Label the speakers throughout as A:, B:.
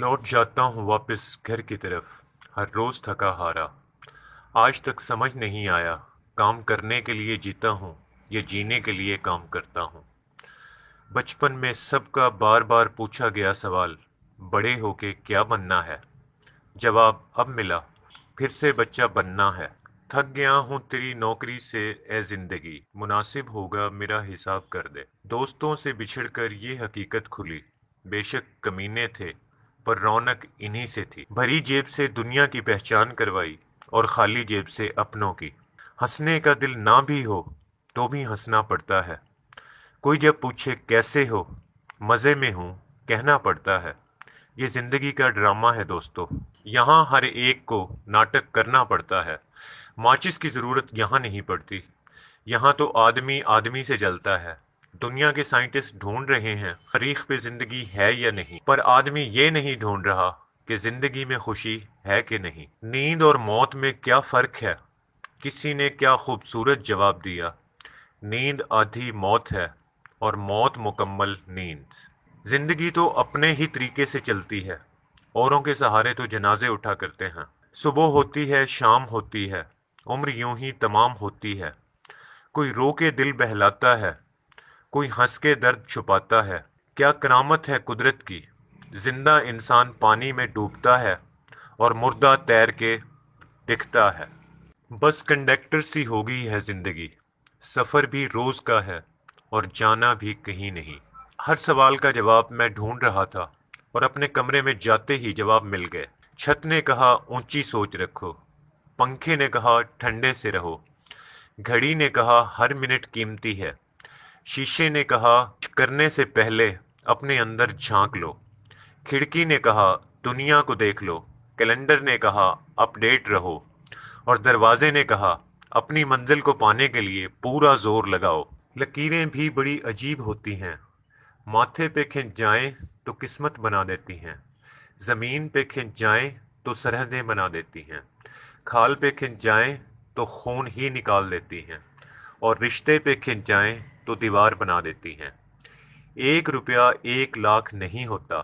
A: लौट जाता हूँ वापस घर की तरफ हर रोज़ थका हारा आज तक समझ नहीं आया काम करने के लिए जीता हूँ या जीने के लिए काम करता हूँ बचपन में सबका बार बार पूछा गया सवाल बड़े होके क्या बनना है जवाब अब मिला फिर से बच्चा बनना है थक गया हूँ तेरी नौकरी से ए जिंदगी मुनासिब होगा मेरा हिसाब कर दे दोस्तों से बिछड़कर ये हकीकत खुली बेशक कमीने थे पर रौनक इन्हीं से थी भरी जेब से दुनिया की पहचान करवाई और खाली जेब से अपनों की हंसने का दिल ना भी हो तो भी हंसना पड़ता है कोई जब पूछे कैसे हो मज़े में हूँ कहना पड़ता है ये ज़िंदगी का ड्रामा है दोस्तों यहाँ हर एक को नाटक करना पड़ता है माचिस की ज़रूरत यहाँ नहीं पड़ती यहाँ तो आदमी आदमी से जलता है दुनिया के साइंटिस्ट ढूंढ रहे हैं तारीख पे जिंदगी है या नहीं पर आदमी ये नहीं ढूंढ रहा कि जिंदगी में खुशी है कि नहीं नींद और मौत में क्या फर्क है किसी ने क्या खूबसूरत जवाब दिया नींद आधी मौत है और मौत मुकम्मल नींद जिंदगी तो अपने ही तरीके से चलती है औरों के सहारे तो जनाजे उठा करते हैं सुबह होती है शाम होती है उम्र यूं ही तमाम होती है कोई रो के दिल बहलाता है कोई हंस के दर्द छुपाता है क्या करामत है कुदरत की जिंदा इंसान पानी में डूबता है और मुर्दा तैर के दिखता है बस कंडक्टर सी हो गई है ज़िंदगी सफ़र भी रोज़ का है और जाना भी कहीं नहीं हर सवाल का जवाब मैं ढूंढ रहा था और अपने कमरे में जाते ही जवाब मिल गए छत ने कहा ऊंची सोच रखो पंखे ने कहा ठंडे से रहो घड़ी ने कहा हर मिनट कीमती है शीशे ने कहा करने से पहले अपने अंदर झांक लो खिड़की ने कहा दुनिया को देख लो कैलेंडर ने कहा अपडेट रहो और दरवाजे ने कहा अपनी मंजिल को पाने के लिए पूरा जोर लगाओ लकीरें भी बड़ी अजीब होती हैं माथे पे खिंच जाएं तो किस्मत बना देती हैं ज़मीन पे खिंच जाएं तो सरहदें बना देती हैं खाल पे खिंच जाएं तो खून ही निकाल देती हैं और रिश्ते पे खिंच जाएं तो दीवार बना देती हैं एक रुपया एक लाख नहीं होता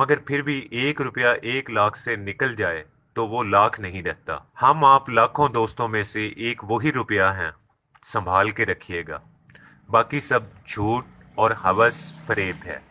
A: मगर फिर भी एक रुपया एक लाख से निकल जाए तो वो लाख नहीं रहता हम आप लाखों दोस्तों में से एक वही रुपया हैं संभाल के रखिएगा बाकी सब झूठ और हवस फरेब है